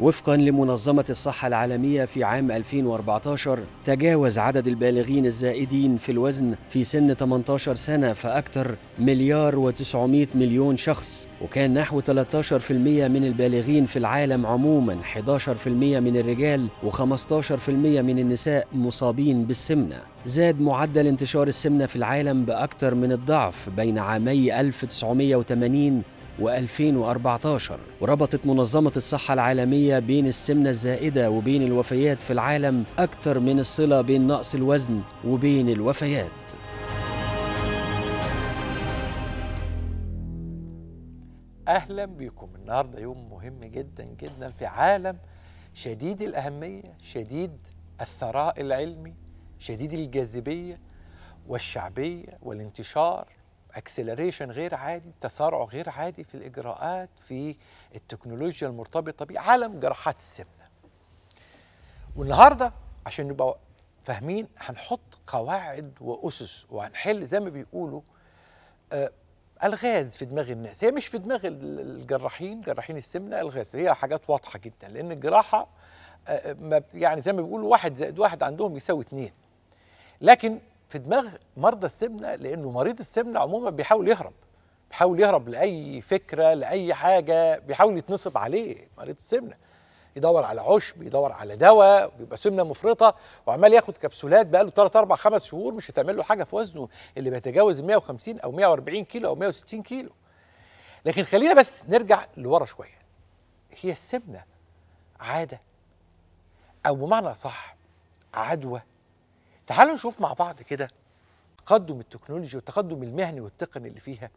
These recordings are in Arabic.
وفقا لمنظمة الصحة العالمية في عام 2014 تجاوز عدد البالغين الزائدين في الوزن في سن 18 سنة فأكثر مليار و900 مليون شخص وكان نحو 13% من البالغين في العالم عموما 11% من الرجال و15% من النساء مصابين بالسمنة زاد معدل انتشار السمنة في العالم بأكثر من الضعف بين عامي 1980 و2014 وربطت منظمة الصحة العالمية بين السمنة الزائدة وبين الوفيات في العالم أكثر من الصلة بين نقص الوزن وبين الوفيات اهلا بكم النهارده يوم مهم جدا جدا في عالم شديد الاهميه شديد الثراء العلمي شديد الجاذبيه والشعبيه والانتشار اكسلريشن غير عادي تسارع غير عادي في الاجراءات في التكنولوجيا المرتبطه بعالم جراحات السمنه والنهارده عشان نبقى فاهمين هنحط قواعد واسس وهنحل زي ما بيقولوا آه الغاز في دماغ الناس هي مش في دماغ الجراحين جراحين السمنه الغاز هي حاجات واضحه جدا لان الجراحه آه, آه، يعني زي ما بيقولوا واحد زائد واحد عندهم يساوي اثنين لكن في دماغ مرضى السمنه لانه مريض السمنه عموما بيحاول يهرب بيحاول يهرب لاي فكره لاي حاجه بيحاول يتنصب عليه مريض السمنه يدور على عشب يدور على دواء بيبقى سمنه مفرطه وعمال ياخد كبسولات بقى له 3 4 5 شهور مش هتعمل له حاجه في وزنه اللي بيتجاوز 150 او 140 كيلو او 160 كيلو لكن خلينا بس نرجع لورا شويه هي السمنه عاده او بمعنى صح عدوى تعالوا نشوف مع بعض كده تقدم التكنولوجي والتقدم المهني والتقني اللي فيها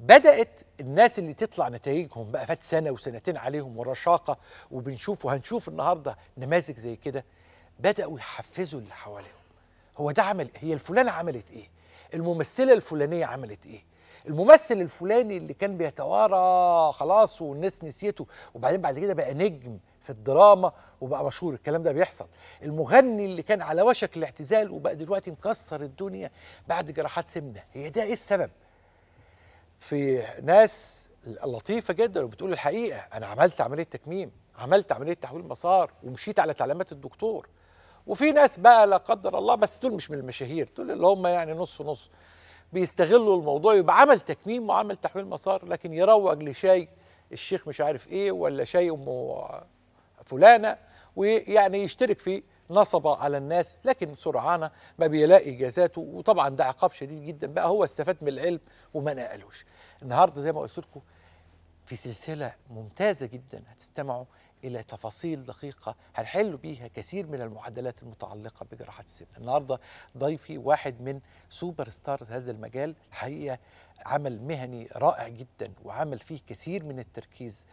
بدأت الناس اللي تطلع نتائجهم بقى فات سنة وسنتين عليهم ورشاقة وبنشوف وهنشوف النهاردة نماذج زي كده بدأوا يحفزوا اللي حواليهم هو ده عمل هي الفلانة عملت ايه الممثلة الفلانية عملت ايه الممثل الفلاني اللي كان بيتوارى خلاص والناس نسيته وبعدين بعد كده بقى نجم في الدراما وبقى مشهور الكلام ده بيحصل المغني اللي كان على وشك الاعتزال وبقى دلوقتي مكسر الدنيا بعد جراحات سمنه هي ده ايه السبب في ناس لطيفه جدا وبتقول الحقيقه انا عملت عمليه تكميم عملت عمليه تحويل مسار ومشيت على تعليمات الدكتور وفي ناس بقى لا قدر الله بس دول مش من المشاهير دول اللي هم يعني نص نص بيستغلوا الموضوع يبقى عمل تكميم وعمل تحويل مسار لكن يروج لشاي الشيخ مش عارف ايه ولا شاي ام فلانة ويعني يشترك في نصب على الناس لكن سرعان ما بيلاقي جازاته وطبعا ده عقاب شديد جدا بقى هو استفاد من العلم وما نقلوش النهارده زي ما قلت لكم في سلسلة ممتازة جدا هتستمعوا إلى تفاصيل دقيقة هنحل بيها كثير من المعادلات المتعلقة بجراحة السن النهاردة ضيفي واحد من سوبر ستارز هذا المجال حقيقة عمل مهني رائع جدا وعمل فيه كثير من التركيز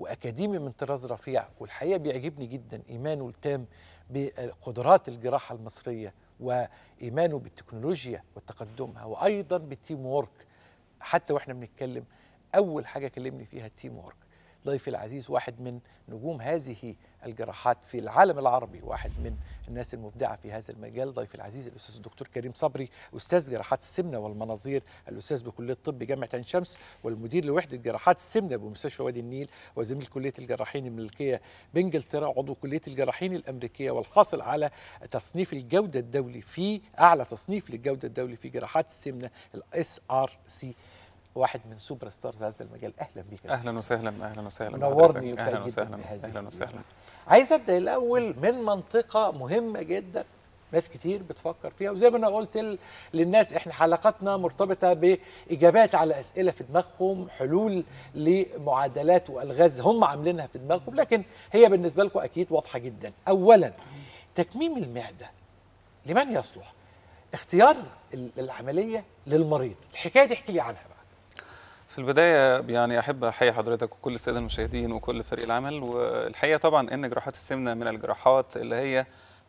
واكاديمي من طراز رفيع والحقيقه بيعجبني جدا ايمانه التام بقدرات الجراحه المصريه وايمانه بالتكنولوجيا وتقدمها وايضا بالتيم وورك حتى واحنا بنتكلم اول حاجه كلمني فيها التيم وورك ضيفي العزيز واحد من نجوم هذه الجراحات في العالم العربي واحد من الناس المبدعة في هذا المجال ضيفي العزيز الأستاذ الدكتور كريم صبري أستاذ جراحات السمنة والمناظير الأستاذ بكلية الطب جامعة عين شمس والمدير لوحدة جراحات السمنة بمستشفى وادي النيل وزميل كلية الجراحين الملكية بإنجلترا عضو كلية الجراحين الأمريكية والحاصل على تصنيف الجودة الدولي في أعلى تصنيف للجودة الدولي في جراحات السمنة الاس ار سي واحد من سوبر ستارز هذا المجال اهلا بيك اهلا وسهلا اهلا وسهلا نورني اهلا وسهلا اهلا وسهلا عايز ابدا الاول من منطقه مهمه جدا ناس كتير بتفكر فيها وزي ما انا قلت للناس احنا حلقاتنا مرتبطه باجابات على اسئله في دماغهم حلول لمعادلات والغاز هم عاملينها في دماغهم لكن هي بالنسبه لكم اكيد واضحه جدا اولا تكميم المعده لمن يصلح اختيار العمليه للمريض الحكايه دي احكي لي عنها في البداية يعني أحب أحيي حضرتك وكل السادة المشاهدين وكل فريق العمل والحقيقة طبعا أن جراحات السمنة من الجراحات اللي هي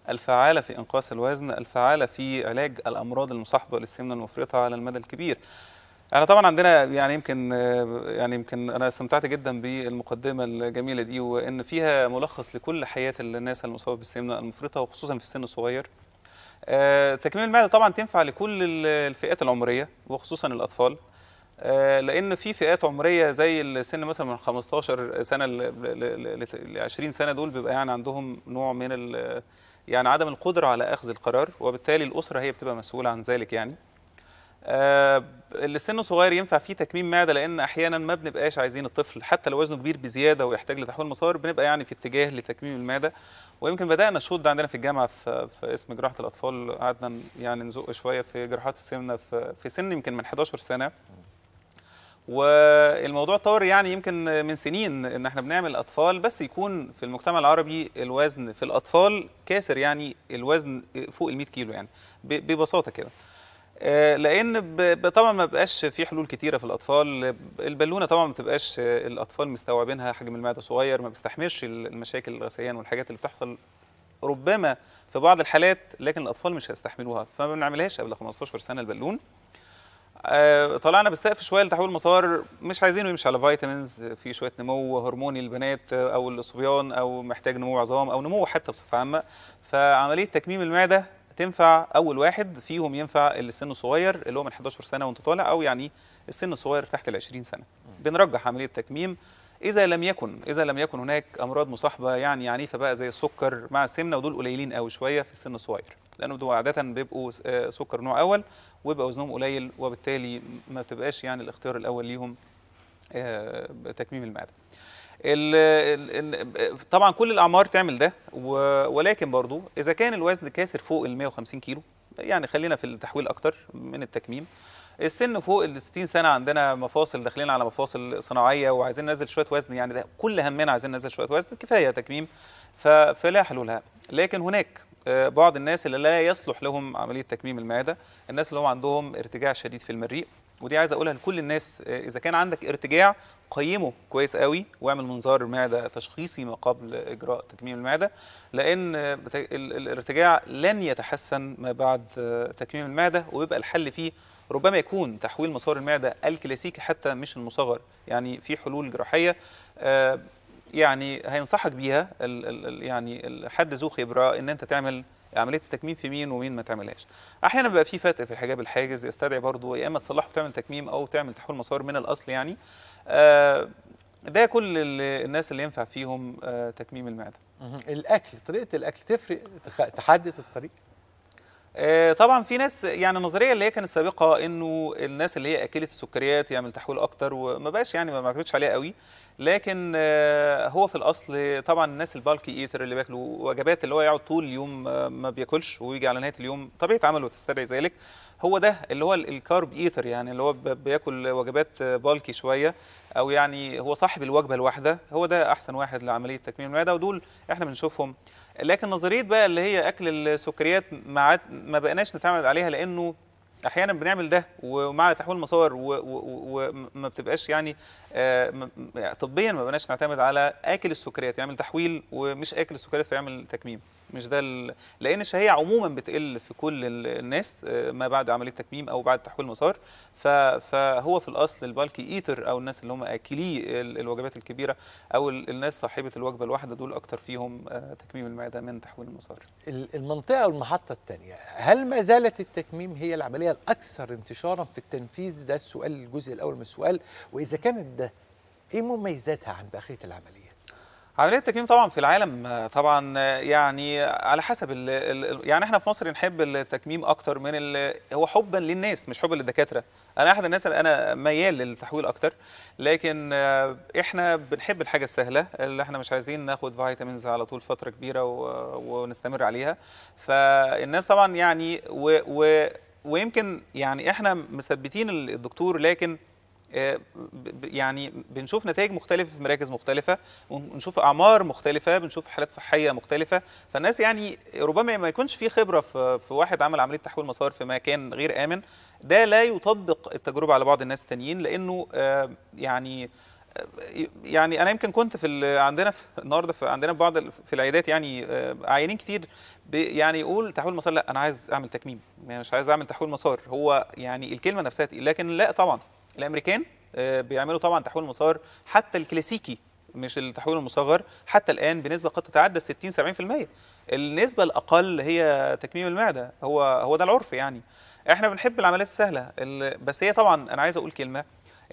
الفعالة في إنقاص الوزن الفعالة في علاج الأمراض المصاحبة للسمنة المفرطة على المدى الكبير احنا طبعا عندنا يعني يمكن يعني يمكن انا استمتعت جدا بالمقدمه الجميله دي وان فيها ملخص لكل حياه الناس المصابه بالسمنه المفرطه وخصوصا في السن الصغير آه، تكميم المعده طبعا تنفع لكل الفئات العمريه وخصوصا الاطفال آه، لان في فئات عمريه زي السن مثلا من 15 سنه ل 20 سنه دول بيبقى يعني عندهم نوع من يعني عدم القدره على اخذ القرار وبالتالي الاسره هي بتبقى مسؤوله عن ذلك يعني آه، اللي سنه صغير ينفع فيه تكميم معده لان احيانا ما بنبقاش عايزين الطفل حتى لو وزنه كبير بزياده ويحتاج لتحويل مسار بنبقى يعني في اتجاه لتكميم المعده ويمكن بدانا الشوط ده عندنا في الجامعه في, في اسم جراحه الاطفال قعدنا يعني نزق شويه في جراحات السمنه في, في سن يمكن من 11 سنه والموضوع طور يعني يمكن من سنين ان احنا بنعمل اطفال بس يكون في المجتمع العربي الوزن في الاطفال كاسر يعني الوزن فوق ال 100 كيلو يعني ببساطه كده آه، لان طبعا ما بقاش في حلول كتيره في الاطفال البالونه طبعا ما بتبقاش آه، الاطفال مستوعبينها حجم المعده صغير ما بيستحملش المشاكل الغثيان والحاجات اللي بتحصل ربما في بعض الحالات لكن الاطفال مش هيستحملوها فما بنعملهاش قبل 15 سنه البالون آه، طلعنا بالسقف شويه لتحويل المسار مش عايزينه يمشي على فيتامينز في شويه نمو هرموني للبنات او الصبيان او محتاج نمو عظام او نمو حتى بصفه عامه فعمليه تكميم المعده تنفع اول واحد فيهم ينفع اللي سنه صغير اللي هو من 11 سنه وانت طالع او يعني السن الصغير تحت ال 20 سنه بنرجح عمليه تكميم اذا لم يكن اذا لم يكن هناك امراض مصاحبه يعني عنيفه بقى زي السكر مع السمنه ودول قليلين قوي شويه في السن الصغير لانه دول عاده بيبقوا آه، سكر نوع اول ويبقى وزنهم قليل وبالتالي ما بتبقاش يعني الاختيار الاول ليهم آه، تكميم المعده طبعا كل الاعمار تعمل ده ولكن برضو اذا كان الوزن كاسر فوق ال 150 كيلو يعني خلينا في التحويل اكتر من التكميم السن فوق ال 60 سنه عندنا مفاصل داخلين على مفاصل صناعيه وعايزين ننزل شويه وزن يعني ده كل همنا عايزين ننزل شويه وزن كفايه تكميم فلا حلول لها لكن هناك آه، بعض الناس اللي لا يصلح لهم عمليه تكميم المعده الناس اللي هم عندهم ارتجاع شديد في المريء ودي عايز اقولها لكل الناس آه، اذا كان عندك ارتجاع قيمه كويس قوي واعمل منظار معده تشخيصي ما قبل اجراء تكميم المعده لان آه، الارتجاع لن يتحسن ما بعد تكميم المعده وبيبقى الحل فيه ربما يكون تحويل مسار المعدة الكلاسيكي حتى مش المصغر يعني في حلول جراحية آه، يعني هينصحك بيها يعني حد ذو خبرة ان انت تعمل عمليه التكميم في مين ومين ما تعملهاش احيانا بيبقى في فتق في الحجاب الحاجز يستدعي برضه يا اما تصلحه وتعمل تكميم او تعمل تحويل مسار من الاصل يعني آه، ده كل الناس اللي ينفع فيهم آه، تكميم المعده الاكل طريقه الاكل تفرق تحدد الطريق آه، طبعا في ناس يعني النظريه اللي هي كانت سابقه انه الناس اللي هي اكلت السكريات يعمل تحويل اكتر وما بقاش يعني ما اعتمدش عليها قوي لكن آه، هو في الاصل طبعا الناس البالكي ايتر اللي بياكلوا وجبات اللي هو يقعد طول اليوم ما بياكلش ويجي على نهايه اليوم طبيعه عمله تستدعي ذلك هو ده اللي هو الكارب ايتر يعني اللي هو بياكل وجبات بالكي شويه او يعني هو صاحب الوجبه الواحده هو ده احسن واحد لعمليه تكميم المعده ودول احنا بنشوفهم لكن نظريه بقى اللي هي اكل السكريات ما ما بقناش نتعمد عليها لانه احيانا بنعمل ده ومع تحويل المسار وما بتبقاش يعني آه، طبيا ما بقناش نعتمد على اكل السكريات يعمل تحويل ومش اكل السكريات فيعمل تكميم مش ده لان الشهيه عموما بتقل في كل الناس آه، ما بعد عمليه تكميم او بعد تحويل مسار فهو في الاصل البالكي ايتر او الناس اللي هم اكلي الوجبات الكبيره او الناس صاحبه الوجبه الواحده دول اكتر فيهم آه، تكميم المعده من تحويل المسار المنطقه والمحطه الثانيه هل ما زالت التكميم هي العمليه الاكثر انتشارا في التنفيذ ده السؤال الجزء الاول من السؤال واذا كانت ده ايه مميزاتها عن بقيه العمليه عمليه التكميم طبعا في العالم طبعا يعني على حسب الـ الـ يعني احنا في مصر نحب التكميم اكتر من هو حبا للناس مش حبا للدكاتره انا احد الناس اللي انا ميال للتحويل اكتر لكن احنا بنحب الحاجه السهله اللي احنا مش عايزين ناخد فيتامينز على طول فتره كبيره ونستمر عليها فالناس طبعا يعني و و ويمكن يعني احنا مثبتين الدكتور لكن آه، يعني بنشوف نتائج مختلفه في مراكز مختلفه ونشوف اعمار مختلفه بنشوف حالات صحيه مختلفه فالناس يعني ربما ما يكونش في خبره في واحد عمل عمليه تحويل مسار في مكان غير امن ده لا يطبق التجربه على بعض الناس التانيين لانه آه، يعني آه، يعني انا يمكن كنت في عندنا في النهارده في عندنا في بعض في العيادات يعني عيانين كتير يعني يقول تحويل مسار لا انا عايز اعمل تكميم يعني مش عايز اعمل تحويل مسار هو يعني الكلمه نفسها تقيل لكن لا طبعا الامريكان آه، بيعملوا طبعا تحويل مسار حتى الكلاسيكي مش التحويل المصغر حتى الان بنسبه قد تتعدى 60 70% النسبه الاقل هي تكميم المعده هو هو ده العرف يعني احنا بنحب العمليات السهله بس هي طبعا انا عايز اقول كلمه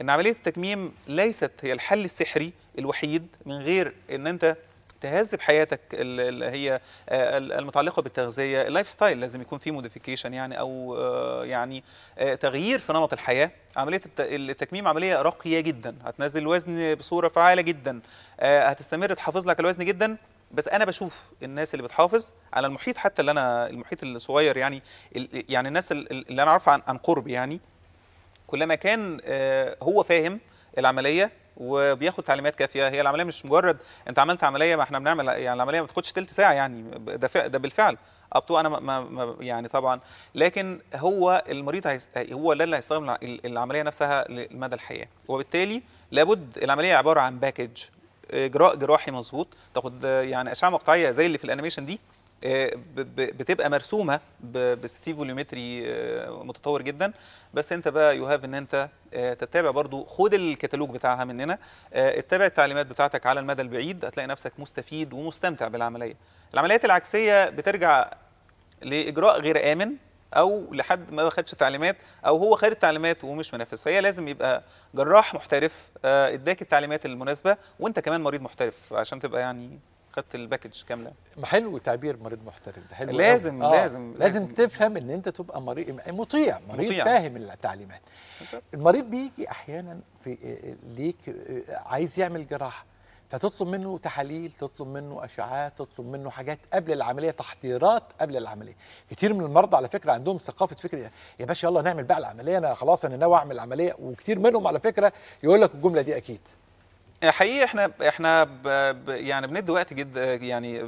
ان عمليه التكميم ليست هي الحل السحري الوحيد من غير ان انت تهذب بحياتك اللي هي آه، المتعلقه بالتغذيه اللايف ستايل لازم يكون فيه موديفيكيشن يعني او آه، يعني آه، تغيير في نمط الحياه عمليه التكميم عمليه راقيه جدا هتنزل الوزن بصوره فعاله جدا هتستمر تحافظ لك الوزن جدا بس انا بشوف الناس اللي بتحافظ على المحيط حتى اللي انا المحيط الصغير يعني يعني الناس اللي انا اعرفها عن قرب يعني كلما كان هو فاهم العمليه وبياخد تعليمات كافيه هي العمليه مش مجرد انت عملت عمليه ما احنا بنعمل يعني العمليه ما بتاخدش ثلث ساعه يعني ده ده بالفعل ابطو انا ما ما يعني طبعا لكن هو المريض هيست... هو اللي هيستخدم العمليه نفسها لمدى الحياه وبالتالي لابد العمليه عباره عن باكج اجراء جراحي مظبوط تاخد يعني اشعه مقطعيه زي اللي في الانيميشن دي آه، بتبقى مرسومه بستيفوليومتري آه، متطور جدا بس انت بقى يو هاف ان انت آه، تتابع برضو خد الكتالوج بتاعها مننا اتبع التعليمات بتاعتك على المدى البعيد هتلاقي نفسك مستفيد ومستمتع بالعمليه العمليات العكسيه بترجع لاجراء غير امن او لحد ما خدش تعليمات او هو خد التعليمات ومش منفذ فهي لازم يبقى جراح محترف اداك التعليمات المناسبه وانت كمان مريض محترف عشان تبقى يعني خدت الباكج كامله حلو تعبير مريض محترف ده حلو لازم آه. لازم لازم تفهم ان انت تبقى مريض مطيع مريض مطيع. فاهم التعليمات بالزبط. المريض بيجي احيانا في آه، آه، ليك آه، عايز يعمل جراحه فتطلب منه تحاليل تطلب منه اشعاعات تطلب منه حاجات قبل العمليه تحضيرات قبل العمليه كتير من المرضى على فكره عندهم ثقافه فكره يا باشا يلا نعمل بقى العمليه انا خلاص انا ناوي اعمل العمليه وكتير منهم على فكره يقول لك الجمله دي اكيد حقيقي احنا احنا ب يعني بندي وقت جدا يعني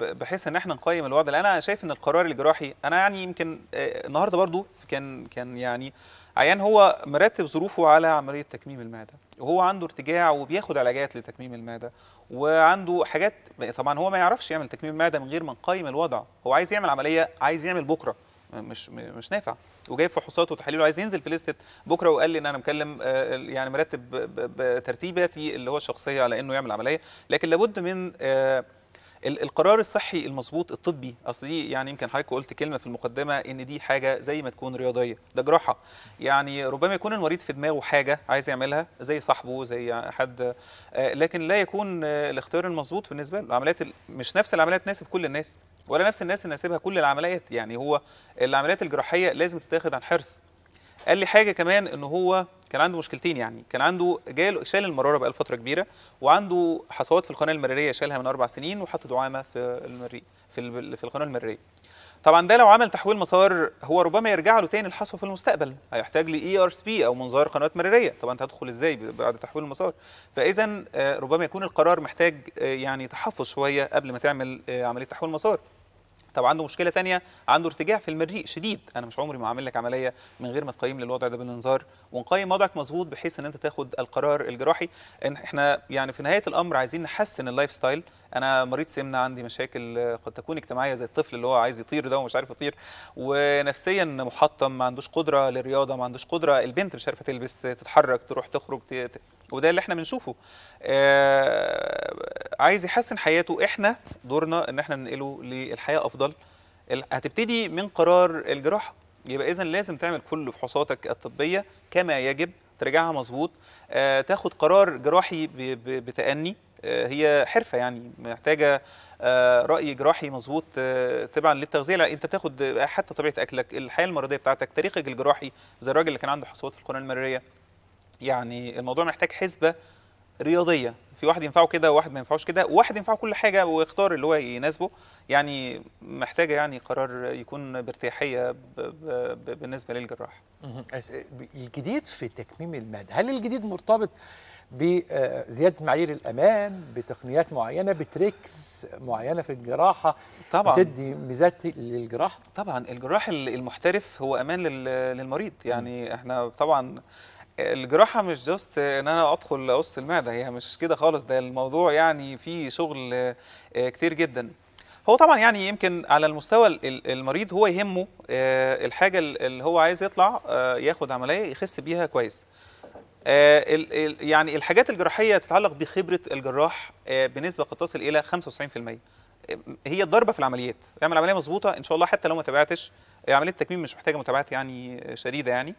بحيث ان احنا نقيم الوضع لان انا شايف ان القرار الجراحي انا يعني يمكن آه، النهارده برضو كان كان يعني عيان هو مرتب ظروفه على عمليه تكميم المعده وهو عنده ارتجاع وبياخد علاجات لتكميم المعده وعنده حاجات طبعا هو ما يعرفش يعمل تكميم المعده من غير ما نقيم الوضع هو عايز يعمل عمليه عايز يعمل بكره مش مش نافع وجايب فحوصات وتحاليل وعايز ينزل في ليسته بكره وقال لي ان انا مكلم آه، يعني مرتب بترتيباتي اللي هو الشخصيه على انه يعمل عمليه لكن لابد من آه، القرار الصحي المظبوط الطبي اصل دي يعني يمكن حضرتك قلت كلمه في المقدمه ان دي حاجه زي ما تكون رياضيه ده جراحه يعني ربما يكون المريض في دماغه حاجه عايز يعملها زي صاحبه زي حد آه، لكن لا يكون الاختيار المظبوط بالنسبه له العمليات مش نفس العمليه تناسب كل الناس ولا نفس الناس اللي هسيبها كل العمليات يعني هو العمليات الجراحيه لازم تتاخد عن حرص قال لي حاجه كمان ان هو كان عنده مشكلتين يعني كان عنده جاله شال المراره بقى فتره كبيره وعنده حصوات في القناه المراريه شالها من اربع سنين وحط دعامه في المري في في القناه المراريه طبعا ده لو عمل تحويل مسار هو ربما يرجع له تاني الحصوه في المستقبل هيحتاج اي ار بي او منظار قنوات مراريه طبعا انت هتدخل ازاي بعد تحويل المسار فاذا آه، ربما يكون القرار محتاج آه، يعني تحفظ شويه قبل ما تعمل آه، عمليه تحويل مسار طب عنده مشكله تانية عنده ارتجاع في المريء شديد انا مش عمري ما اعمل لك عمليه من غير ما تقيم لي الوضع ده بالانذار ونقيم وضعك مظبوط بحيث ان انت تاخد القرار الجراحي إن احنا يعني في نهايه الامر عايزين نحسن اللايف ستايل انا مريض سمنه عندي مشاكل قد تكون اجتماعيه زي الطفل اللي هو عايز يطير ده ومش عارف يطير ونفسيا محطم ما عندوش قدره للرياضه ما عندوش قدره البنت مش عارفه تلبس تتحرك تروح تخرج ت... وده اللي احنا بنشوفه آه... عايز يحسن حياته احنا دورنا ان احنا ننقله للحياه افضل هتبتدي من قرار الجراحه يبقى اذا لازم تعمل كل فحوصاتك الطبيه كما يجب ترجعها مظبوط آه، تاخد قرار جراحي بتأني آه، هي حرفه يعني محتاجه آه، راي جراحي مظبوط آه، تبعا للتغذيه لا انت بتاخد حتى طبيعه اكلك الحياه المرضيه بتاعتك تاريخك الجراحي زي الراجل اللي كان عنده حصوات في القناه المريريه يعني الموضوع محتاج حسبه رياضيه في واحد ينفعه كده وواحد ما ينفعوش كده وواحد ينفعه كل حاجه ويختار اللي هو يناسبه يعني محتاجه يعني قرار يكون بارتياحيه بالنسبه للجراح الجديد في تكميم المعده هل الجديد مرتبط بزياده معايير الامان بتقنيات معينه بتريكس معينه في الجراحه طبعا بتدي ميزات للجراح طبعا الجراح المحترف هو امان للمريض يعني م. احنا طبعا الجراحه مش جاست ان انا ادخل اقص المعده هي مش كده خالص ده الموضوع يعني فيه شغل آه، كتير جدا هو طبعا يعني يمكن على المستوى المريض هو يهمه آه، الحاجه اللي هو عايز يطلع آه، ياخد عمليه يخس بيها كويس آه، يعني الحاجات الجراحيه تتعلق بخبره الجراح آه، بنسبه قد تصل الى 95% آه، هي الضربه في العمليات اعمل عمليه مظبوطه ان شاء الله حتى لو ما تابعتش عمليه التكميم مش محتاجه متابعه يعني شديده يعني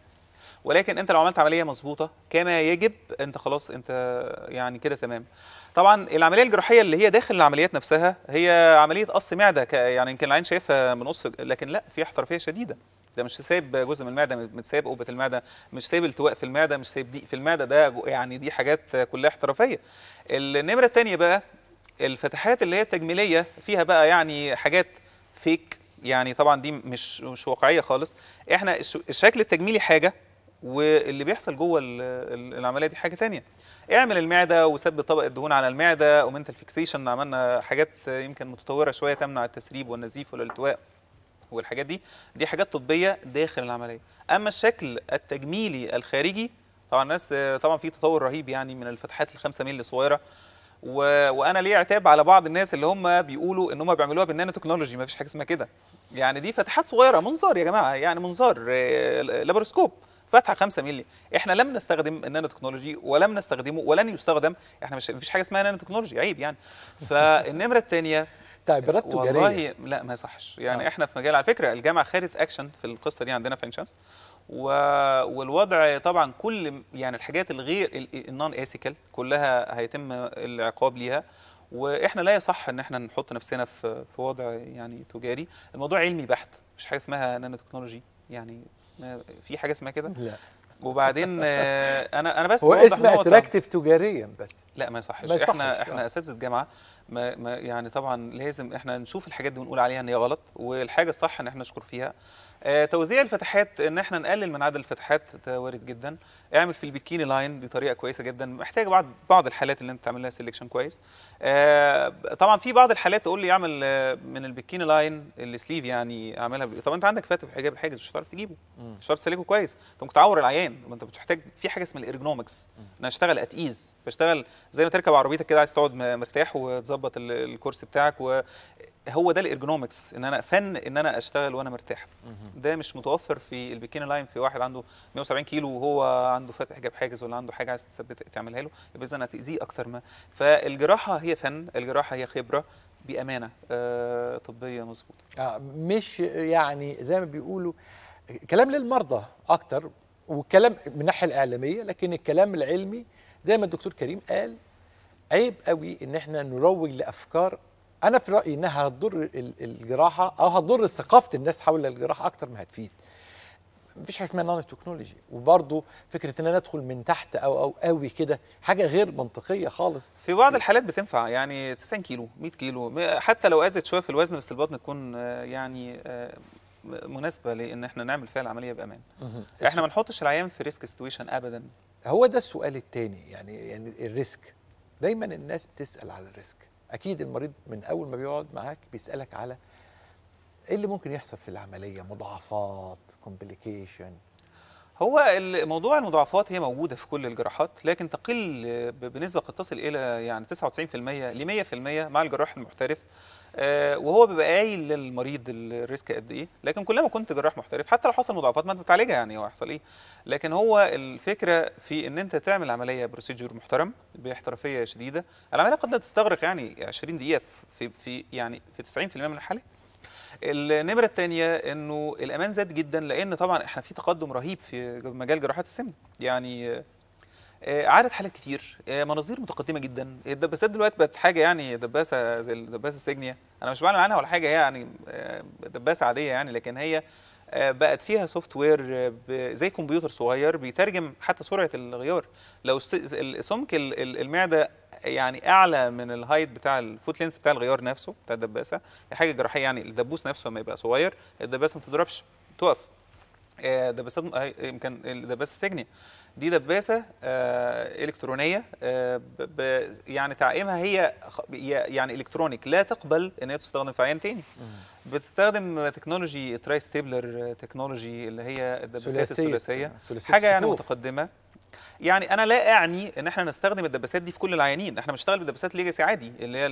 ولكن انت لو عملت عمليه مظبوطه كما يجب انت خلاص انت يعني كده تمام طبعا العمليه الجراحيه اللي هي داخل العمليات نفسها هي عمليه قص معده يعني يمكن العين شايفها من نص لكن لا في احترافيه شديده ده مش سايب جزء من المعده متساب قبه المعده مش سايب التواء في المعده مش سايب ضيق في المعده ده يعني دي حاجات كلها احترافيه النمره الثانيه بقى الفتحات اللي هي التجميليه فيها بقى يعني حاجات فيك يعني طبعا دي مش مش واقعيه خالص احنا الشكل التجميلي حاجه واللي بيحصل جوه العمليه دي حاجه ثانيه اعمل المعده وثبت طبق الدهون على المعده اومنتال فيكسيشن عملنا حاجات يمكن متطوره شويه تمنع التسريب والنزيف والالتواء والحاجات دي دي حاجات طبيه داخل العمليه اما الشكل التجميلي الخارجي طبعا الناس طبعا في تطور رهيب يعني من الفتحات الخمسة مللي الصغيره و... وانا ليه عتاب على بعض الناس اللي هم بيقولوا ان هم بيعملوها بالنانو تكنولوجي ما فيش حاجه اسمها كده يعني دي فتحات صغيره منظار يا جماعه يعني منظار آه، لابروسكوب فتحه 5 مللي احنا لم نستخدم النانو تكنولوجي ولم نستخدمه ولن يستخدم احنا مش فيش حاجه اسمها نانو تكنولوجي عيب يعني فالنمره الثانيه طيب رد تجاريه والله لا ما يصحش يعني آه. احنا في مجال على فكره الجامعه خدت اكشن في القصه دي عندنا في عين شمس و... والوضع طبعا كل يعني الحاجات الغير النون ايثيكال كلها هيتم العقاب ليها واحنا لا يصح ان احنا نحط نفسنا في في وضع يعني تجاري الموضوع علمي بحت مش حاجه اسمها نانو تكنولوجي يعني في حاجه اسمها كده لا وبعدين آه، انا انا بس هو اسم اتراكتيف تجاريا بس لا ما يصحش احنا آه. احنا اساتذه جامعه ما, ما يعني طبعا لازم احنا نشوف الحاجات دي ونقول عليها ان هي غلط والحاجه الصح ان احنا نشكر فيها آه، توزيع الفتحات ان احنا نقلل من عدد الفتحات ده وارد جدا اعمل في البيكيني لاين بطريقه كويسه جدا محتاج بعض بعض الحالات اللي انت تعمل لها سيلكشن كويس آه، طبعا في بعض الحالات تقول لي اعمل آه، من البيكيني لاين السليف يعني اعملها طب انت عندك فاتح حجاب حاجز مش هتعرف تجيبه مش هتعرف تسلكه كويس انت ممكن تعور العيان ما انت بتحتاج في حاجه اسمها الارجنومكس انا اشتغل ايز بشتغل زي ما تركب عربيتك كده عايز تقعد مرتاح وتظبط الكرسي بتاعك و هو ده الارجونومكس ان انا فن ان انا اشتغل وانا مرتاح ده مش متوفر في البيكيني لاين في واحد عنده 170 كيلو وهو عنده فاتح جاب حاجز ولا عنده حاجه عايز تثبت تعملها له يبقى اذا هتاذيه اكتر ما فالجراحه هي فن الجراحه هي خبره بامانه آه طبيه مظبوطه آه مش يعني زي ما بيقولوا كلام للمرضى اكتر وكلام من الناحيه الاعلاميه لكن الكلام العلمي زي ما الدكتور كريم قال عيب قوي ان احنا نروج لافكار انا في رايي انها هتضر الجراحه او هتضر ثقافه الناس حول الجراحه اكتر ما هتفيد مفيش حاجه اسمها نانو تكنولوجي وبرضه فكره ان انا ادخل من تحت او او قوي كده حاجه غير منطقيه خالص في بعض الحالات بتنفع يعني 90 كيلو 100 كيلو حتى لو ازت شويه في الوزن بس البطن تكون يعني مناسبه لان احنا نعمل فيها العمليه بامان احنا ما نحطش العيان في ريسك سيتويشن ابدا هو ده السؤال الثاني يعني يعني الريسك دايما الناس بتسال على الريسك اكيد المريض من اول ما بيقعد معاك بيسالك على ايه اللي ممكن يحصل في العمليه مضاعفات كومبليكيشن هو موضوع المضاعفات هي موجوده في كل الجراحات لكن تقل بنسبه قد تصل الى يعني 99% ل 100% مع الجراح المحترف آه، وهو بيبقى قايل للمريض الريسك قد ايه لكن كلما كنت جراح محترف حتى لو حصل مضاعفات ما انت بتعالجها يعني هو هيحصل ايه لكن هو الفكره في ان انت تعمل عمليه بروسيجر محترم باحترافيه شديده العمليه قد لا تستغرق يعني 20 دقيقه في في يعني في 90% من الحالات النمره الثانيه انه الامان زاد جدا لان طبعا احنا في تقدم رهيب في مجال جراحات السمنه يعني آه، عدد حالات كتير آه، مناظير متقدمه جدا الدباسات آه، دلوقتي بقت حاجه يعني دباسه زي الدباسه السجنيه انا مش بعلن عنها ولا حاجه هي يعني دباسه عاديه يعني لكن هي بقت فيها سوفت وير زي كمبيوتر صغير بيترجم حتى سرعه الغيار لو سمك المعده يعني اعلى من الهايت بتاع الفوت لينس بتاع الغيار نفسه بتاع الدباسه حاجه جراحيه يعني الدبوس نفسه لما يبقى صغير الدباسه ما تضربش تقف دباسات يمكن الدباسه السجنيه دي دباسه آه، الكترونيه آه، يعني تعقيمها هي يعني الكترونيك لا تقبل ان هي تستخدم في عيان تاني بتستخدم تكنولوجي تراي ستيبلر آه، تكنولوجي اللي هي الدباسات الثلاثيه حاجه يعني متقدمه يعني انا لا اعني ان احنا نستخدم الدباسات دي في كل العيانين احنا بنشتغل بدباسات ليجاسي عادي اللي هي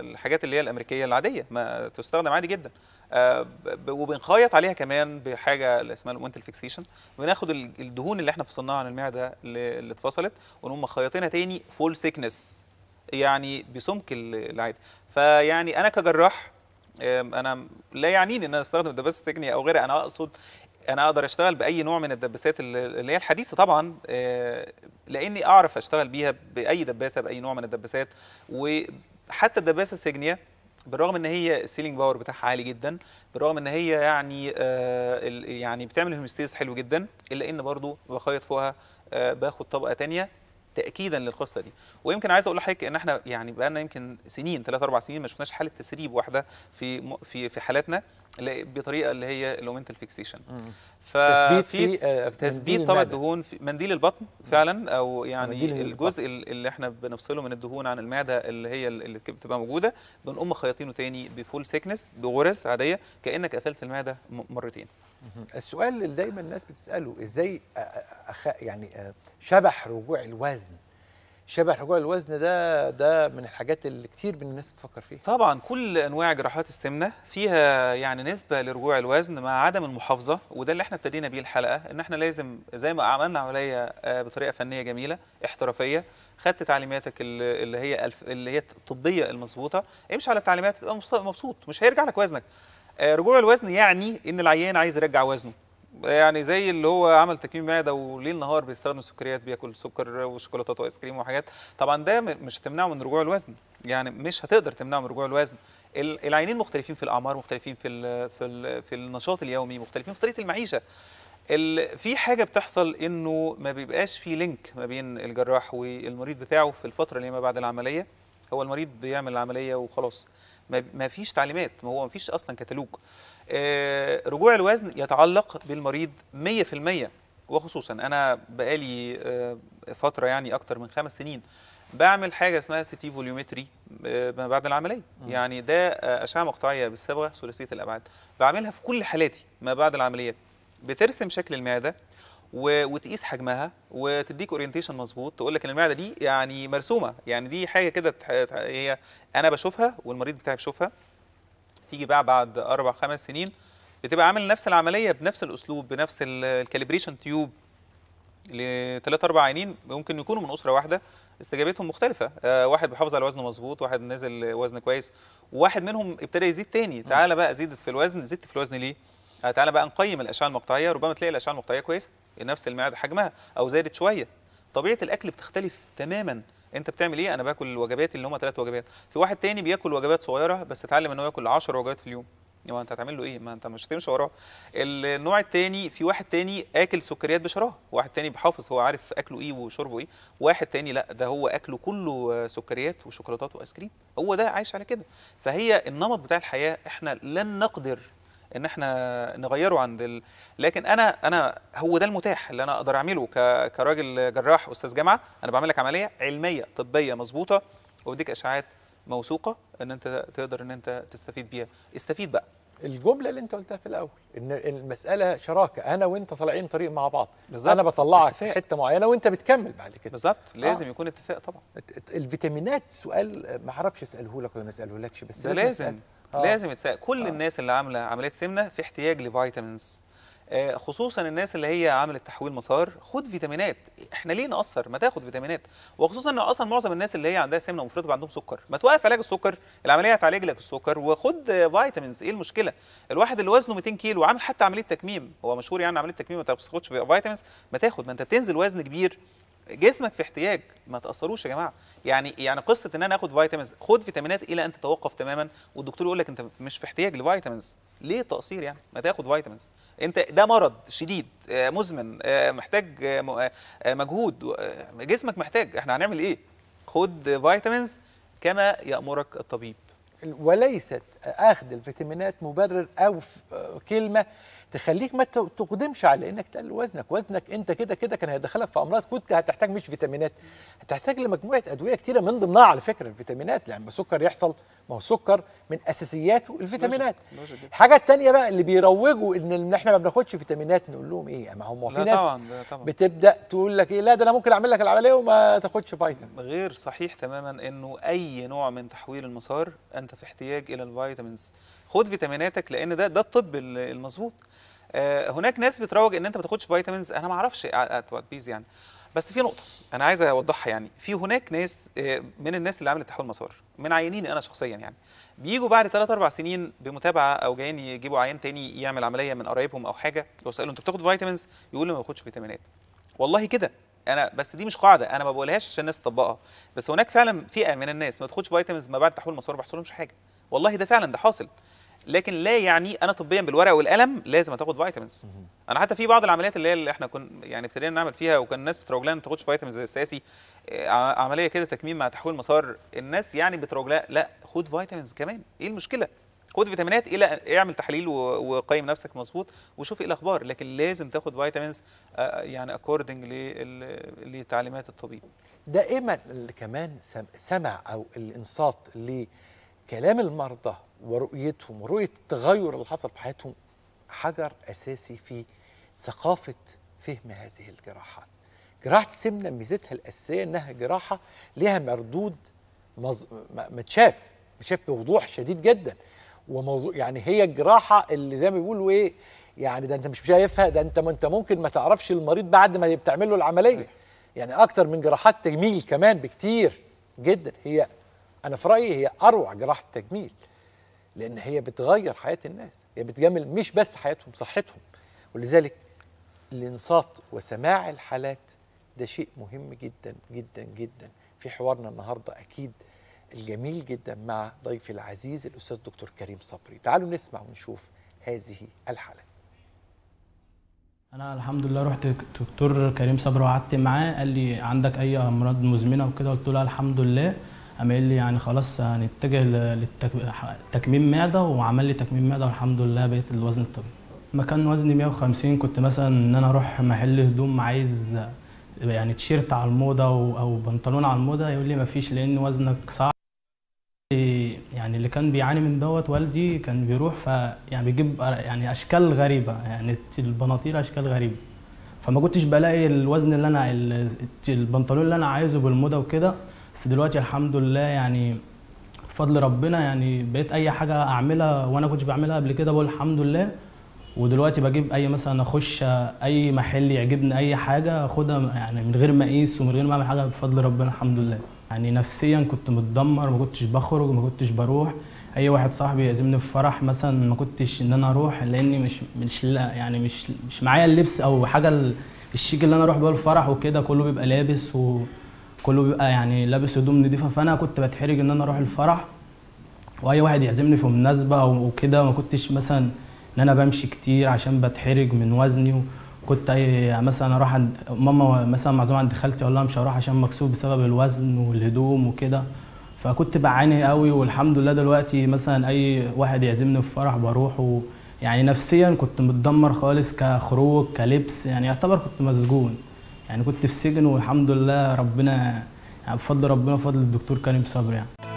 الحاجات اللي هي الامريكيه العاديه ما تستخدم عادي جدا آه، وبنخيط عليها كمان بحاجه اللي اسمها المونتل فيكسيشن بناخد الدهون اللي احنا فصلناها عن المعده اللي اتفصلت ونقوم مخيطينها تاني فول سيكنس يعني بسمك العادي فيعني انا كجراح انا لا يعنيني ان انا استخدم الدباسه السكنيه او غيرها انا اقصد انا اقدر اشتغل باي نوع من الدباسات اللي هي الحديثه طبعا آه، لاني اعرف اشتغل بيها باي دباسه باي نوع من الدباسات وحتى الدباسه سيجنيا بالرغم ان هي السيلينج باور بتاعها عالي جدا بالرغم ان هي يعني آه، يعني بتعمل هيمستيز حلو جدا الا ان برضو بخيط فوقها آه، باخد طبقه تانية تاكيدا للقصه دي ويمكن عايز اقول لحضرتك ان احنا يعني بقى لنا يمكن سنين ثلاث اربع سنين ما شفناش حاله تسريب واحده في في في حالاتنا بطريقه اللي هي الاومنتال فيكسيشن تثبيت في آه، تثبيت طبعا الدهون في منديل البطن فعلا او يعني الجزء اللي احنا بنفصله من الدهون عن المعده اللي هي اللي بتبقى موجوده بنقوم خياطينه تاني بفول سيكنس بغرز عاديه كانك قفلت المعده مرتين السؤال اللي دايما الناس بتساله ازاي أخ... يعني آه، شبح رجوع الوزن شبه رجوع الوزن ده ده من الحاجات اللي كتير من الناس بتفكر فيها طبعا كل انواع جراحات السمنه فيها يعني نسبه لرجوع الوزن مع عدم المحافظه وده اللي احنا ابتدينا بيه الحلقه ان احنا لازم زي ما عملنا عمليه آه، بطريقه فنيه جميله احترافيه خدت تعليماتك اللي هي اللي هي الطبيه المظبوطه امشي على التعليمات تبقى مبسوط مش هيرجع لك وزنك آه، رجوع الوزن يعني ان العيان عايز يرجع وزنه يعني زي اللي هو عمل تكميم معده وليل نهار بيستخدم السكريات بياكل سكر وشوكولاتات وايس كريم وحاجات طبعا ده مش هتمنعه من رجوع الوزن يعني مش هتقدر تمنعه من رجوع الوزن العينين مختلفين في الاعمار مختلفين في الـ في الـ في النشاط اليومي مختلفين في طريقه المعيشه في حاجه بتحصل انه ما بيبقاش في لينك ما بين الجراح والمريض بتاعه في الفتره اللي ما بعد العمليه هو المريض بيعمل العمليه وخلاص ما فيش تعليمات ما هو ما فيش اصلا كتالوج آه، رجوع الوزن يتعلق بالمريض 100% وخصوصا انا بقالي آه، فتره يعني اكتر من خمس سنين بعمل حاجه اسمها سيتي فوليومتري آه، ما بعد العمليه يعني ده اشعه مقطعيه بالصبغه ثلاثيه الابعاد بعملها في كل حالاتي ما بعد العمليات بترسم شكل المعده وتقيس حجمها وتديك اورينتيشن مظبوط تقول لك ان المعده دي يعني مرسومه يعني دي حاجه كده هي انا بشوفها والمريض بتاعي بيشوفها بتيجي بقى بعد اربع خمس سنين بتبقى عامل نفس العمليه بنفس الاسلوب بنفس الكاليبريشن تيوب لثلاث اربع عينين ممكن يكونوا من اسره واحده استجابتهم مختلفه آه واحد بيحافظ على وزنه مظبوط واحد نازل وزن كويس واحد منهم ابتدى يزيد تاني تعالى بقى زيدت في الوزن زدت في الوزن ليه آه تعالى بقى نقيم الاشعه المقطعيه ربما تلاقي الاشعه المقطعيه كويسه نفس المعده حجمها او زادت شويه طبيعه الاكل بتختلف تماما انت بتعمل ايه انا باكل الوجبات اللي هم ثلاث وجبات في واحد تاني بياكل وجبات صغيره بس اتعلم ان هو ياكل 10 وجبات في اليوم هو انت هتعمل له ايه ما انت مش هتمشي وراه النوع الثاني في واحد تاني اكل سكريات بشراهه واحد تاني بيحافظ هو عارف اكله ايه وشربه ايه واحد تاني لا ده هو اكله كله سكريات وشوكولاتات وايس كريم هو ده عايش على كده فهي النمط بتاع الحياه احنا لن نقدر ان احنا نغيره عند ال... لكن انا انا هو ده المتاح اللي انا اقدر اعمله ك... كراجل جراح استاذ جامعه انا بعمل لك عمليه علميه طبيه مظبوطه وبديك اشعاعات موثوقه ان انت تقدر ان انت تستفيد بيها استفيد بقى الجمله اللي انت قلتها في الاول ان المساله شراكه انا وانت طالعين طريق مع بعض بالزبط. انا بطلعك اتفاق. في حته معينه وانت بتكمل بعد كده بالظبط آه. لازم آه. يكون اتفاق طبعا الفيتامينات سؤال ما اعرفش اساله لك ولا ما اساله لكش بس ده لازم, لازم. آه. لازم يتساق كل آه. الناس اللي عامله عمليه سمنه في احتياج لفيتامينز آه، خصوصا الناس اللي هي عامله تحويل مسار خد فيتامينات احنا ليه نقصر ما تاخد فيتامينات وخصوصا ان اصلا معظم الناس اللي هي عندها سمنه مفرطه عندهم سكر ما توقف علاج السكر العمليه هتعالج لك السكر وخد فيتامينز ايه المشكله الواحد اللي وزنه 200 كيلو وعامل حتى عمليه تكميم هو مشهور يعني عمليه تكميم ما تاخدش فيتامينز ما تاخد ما انت بتنزل وزن كبير جسمك في احتياج ما تاثروش يا جماعه يعني يعني قصه ان انا اخد فيتامينز خد فيتامينات الى ان تتوقف تماما والدكتور يقول لك انت مش في احتياج لفيتامينز ليه تقصير يعني ما تاخد فيتامينز انت ده مرض شديد آه، مزمن آه، محتاج آه، مجهود جسمك محتاج احنا هنعمل ايه خد فيتامينز كما يامرك الطبيب وليست اخذ الفيتامينات مبرر او كلمه تخليك ما تقدمش على انك تقلل وزنك وزنك انت كده كده كان هيدخلك في امراض كنت هتحتاج مش فيتامينات هتحتاج لمجموعه ادويه كتيره من ضمنها على فكره الفيتامينات لان السكر يحصل ما هو السكر من اساسياته الفيتامينات الحاجه الثانيه بقى اللي بيروجوا ان احنا ما بناخدش فيتامينات نقول لهم ايه ما هو في ناس طبعا طبعا. بتبدا تقول لك ايه لا ده انا ممكن اعمل لك العمليه وما تاخدش فيتامين غير صحيح تماما انه اي نوع من تحويل المسار انت في احتياج الى الفيتامينز خد فيتاميناتك لان ده ده الطب المظبوط آه، هناك ناس بتروج ان انت ما تاخدش فيتامينز انا ما اعرفش بيز آه، يعني بس في نقطه انا عايز اوضحها يعني في هناك ناس آه، من الناس اللي عملت تحول مسار من عينيني انا شخصيا يعني بيجوا بعد 3 4 سنين بمتابعه او جايين يجيبوا عيان تاني يعمل عمليه من قرايبهم او حاجه يسالوا انت بتاخد فيتامينز يقول لي ما باخدش فيتامينات والله كده انا بس دي مش قاعده انا ما بقولهاش عشان الناس تطبقها بس هناك فعلا فئه من الناس ما تاخدش فيتامينز ما بعد تحول مسار ما حاجه والله ده فعلا ده حاصل لكن لا يعني انا طبيا بالورق والقلم لازم هتاخد فيتامينز انا حتى في بعض العمليات اللي هي اللي احنا كنا يعني ابتدينا نعمل فيها وكان الناس بتروج ما تاخدش فيتامينز اساسي آه، عمليه كده تكميم مع تحويل مسار الناس يعني بتروج لا خد فيتامينز كمان ايه المشكله خد فيتامينات الى اعمل تحليل وقيم نفسك مظبوط وشوف ايه الاخبار لكن لازم تاخد فيتامينز آه، آه، يعني اكوردنج لتعليمات الطبيب دائما كمان سمع او الانصات ل كلام المرضى ورؤيتهم ورؤيه التغير اللي حصل في حياتهم حجر اساسي في ثقافه فهم هذه الجراحات. جراحه السمنه ميزتها الاساسيه انها جراحه لها مردود مز... متشاف متشاف بوضوح شديد جدا وموضوع يعني هي الجراحه اللي زي ما بيقولوا ايه يعني ده انت مش شايفها ده انت انت ممكن ما تعرفش المريض بعد ما بتعمل له العمليه صحيح. يعني اكتر من جراحات تجميل كمان بكتير جدا هي انا في رايي هي اروع جراحه تجميل لان هي بتغير حياه الناس هي بتجمل مش بس حياتهم صحتهم ولذلك الانصات وسماع الحالات ده شيء مهم جدا جدا جدا في حوارنا النهارده اكيد الجميل جدا مع ضيفي العزيز الاستاذ دكتور كريم صبري تعالوا نسمع ونشوف هذه الحالات انا الحمد لله رحت دكتور كريم صبري وقعدت معاه قال لي عندك اي امراض مزمنه وكده قلت له الحمد لله قام قال لي يعني خلاص هنتجه لتكميم معده وعمل لي تكميم معده والحمد لله بقيت الوزن الطبيعي كان وزني 150 كنت مثلا ان انا اروح محل هدوم عايز يعني تيشيرت على الموضه او بنطلون على الموضه يقول لي ما فيش لان وزنك صعب يعني اللي كان بيعاني من دوت والدي كان بيروح ف يعني بيجيب يعني اشكال غريبه يعني البناطيل اشكال غريبه فما كنتش بلاقي الوزن اللي انا البنطلون اللي انا عايزه بالموضه وكده بس دلوقتي الحمد لله يعني بفضل ربنا يعني بقيت اي حاجه اعملها وانا كنتش بعملها قبل كده بقول الحمد لله ودلوقتي بجيب اي مثلا اخش اي محل يعجبني اي حاجه اخدها يعني من غير ما اقيس ومن غير ما اعمل حاجه بفضل ربنا الحمد لله يعني نفسيا كنت متدمر ما كنتش بخرج ما كنتش بروح اي واحد صاحبي يعزمني في فرح مثلا ما كنتش ان انا اروح لاني مش مش لا يعني مش مش معايا اللبس او حاجه الشيك اللي انا اروح بيه الفرح وكده كله بيبقى لابس و كله بيبقى يعني لابس هدوم نضيفه فانا كنت بتحرج ان انا اروح الفرح واي واحد يعزمني في مناسبه وكده ما كنتش مثلا ان انا بمشي كتير عشان بتحرج من وزني كنت مثلا اروح عند ماما مثلا معزومه عند خالتي اقول لها مش هروح عشان مكسوف بسبب الوزن والهدوم وكده فكنت بعاني قوي والحمد لله دلوقتي مثلا اي واحد يعزمني في فرح بروح يعني نفسيا كنت متدمر خالص كخروج كلبس يعني يعتبر كنت مسجون يعني كنت في سجن والحمد لله ربنا يعني بفضل ربنا وفضل الدكتور كريم صبري يعني